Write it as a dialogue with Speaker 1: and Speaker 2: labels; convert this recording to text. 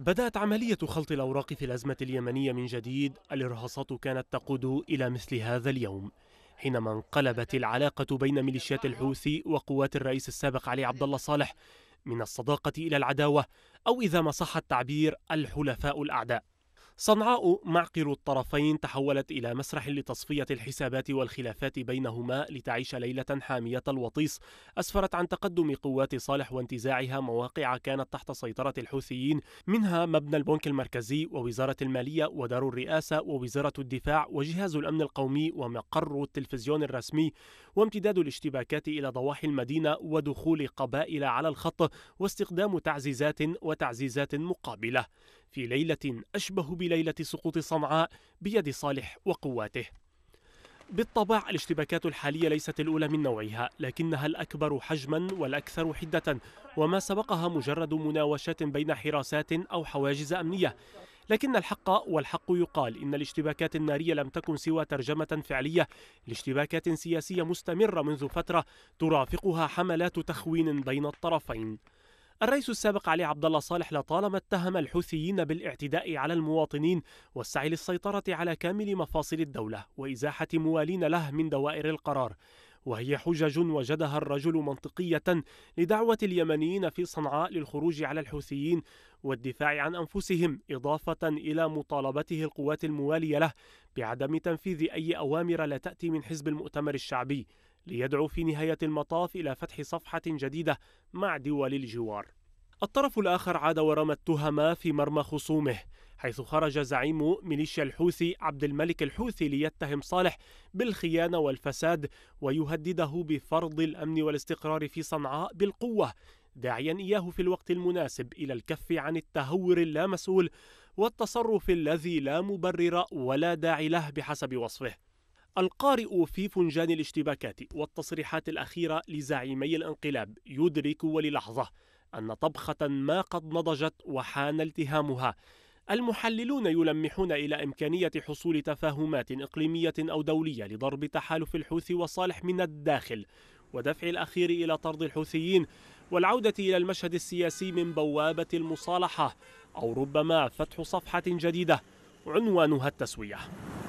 Speaker 1: بدأت عملية خلط الأوراق في الأزمة اليمنية من جديد الإرهاصات كانت تقود إلى مثل هذا اليوم حينما انقلبت العلاقة بين ميليشيات الحوثي وقوات الرئيس السابق علي عبد الله صالح من الصداقة إلى العداوة أو إذا ما صح التعبير الحلفاء الأعداء صنعاء معقل الطرفين تحولت إلى مسرح لتصفية الحسابات والخلافات بينهما لتعيش ليلة حامية الوطيس أسفرت عن تقدم قوات صالح وانتزاعها مواقع كانت تحت سيطرة الحوثيين منها مبنى البنك المركزي ووزارة المالية ودار الرئاسة ووزارة الدفاع وجهاز الأمن القومي ومقر التلفزيون الرسمي وامتداد الاشتباكات إلى ضواحي المدينة ودخول قبائل على الخط واستخدام تعزيزات وتعزيزات مقابلة في ليلة أشبه ب ليلة سقوط صنعاء بيد صالح وقواته بالطبع الاشتباكات الحالية ليست الأولى من نوعها لكنها الأكبر حجما والأكثر حدة وما سبقها مجرد مناوشات بين حراسات أو حواجز أمنية لكن الحق والحق يقال إن الاشتباكات النارية لم تكن سوى ترجمة فعلية لاشتباكات سياسية مستمرة منذ فترة ترافقها حملات تخوين بين الطرفين الرئيس السابق علي عبد الله صالح لطالما اتهم الحوثيين بالاعتداء على المواطنين والسعي للسيطرة على كامل مفاصل الدولة وإزاحة موالين له من دوائر القرار وهي حجج وجدها الرجل منطقية لدعوة اليمنيين في صنعاء للخروج على الحوثيين والدفاع عن أنفسهم إضافة إلى مطالبته القوات الموالية له بعدم تنفيذ أي أوامر لا تأتي من حزب المؤتمر الشعبي ليدعو في نهاية المطاف إلى فتح صفحة جديدة مع دول الجوار. الطرف الآخر عاد ورمى التهم في مرمى خصومه حيث خرج زعيم ميليشيا الحوثي عبد الملك الحوثي ليتهم صالح بالخيانة والفساد ويهدده بفرض الأمن والاستقرار في صنعاء بالقوة داعيا إياه في الوقت المناسب إلى الكف عن التهور اللامسؤول والتصرف الذي لا مبرر ولا داعي له بحسب وصفه القارئ في فنجان الاشتباكات والتصريحات الأخيرة لزعيمي الانقلاب يدرك وللحظة أن طبخة ما قد نضجت وحان التهامها المحللون يلمحون إلى إمكانية حصول تفاهمات إقليمية أو دولية لضرب تحالف الحوثي وصالح من الداخل ودفع الأخير إلى طرد الحوثيين والعودة إلى المشهد السياسي من بوابة المصالحة أو ربما فتح صفحة جديدة عنوانها التسوية